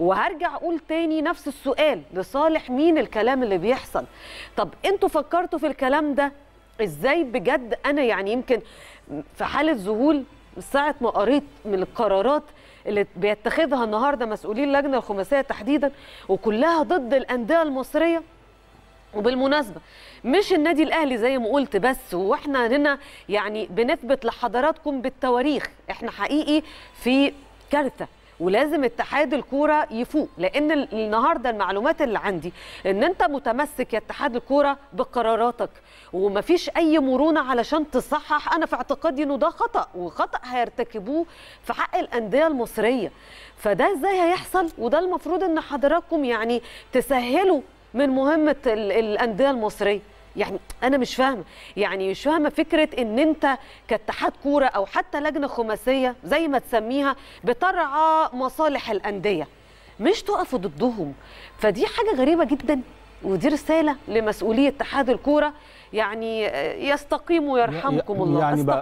وهرجع اقول تاني نفس السؤال لصالح مين الكلام اللي بيحصل طب انتوا فكرتوا في الكلام ده ازاي بجد انا يعني يمكن في حاله ذهول ساعه ما قريت من القرارات اللي بيتخذها النهارده مسؤولين اللجنه الخماسيه تحديدا وكلها ضد الانديه المصريه وبالمناسبة مش النادي الأهلي زي ما قلت بس وإحنا هنا يعني بنثبت لحضراتكم بالتواريخ إحنا حقيقي في كارثة ولازم اتحاد الكوره يفوق لان النهارده المعلومات اللي عندي ان انت متمسك يا اتحاد الكوره بقراراتك ومفيش اي مرونه علشان تصحح انا في اعتقادي انه ده خطا وخطا هيرتكبوه في حق الانديه المصريه فده ازاي هيحصل وده المفروض ان حضراتكم يعني تسهلوا من مهمه الانديه المصريه يعني انا مش فاهمه يعني مش فاهمه فكره ان انت كاتحاد كوره او حتى لجنه خماسيه زي ما تسميها بترعى مصالح الانديه مش تقفوا ضدهم فدي حاجه غريبه جدا ودي رساله لمسؤولي اتحاد الكوره يعني يستقيموا يرحمكم الله يعني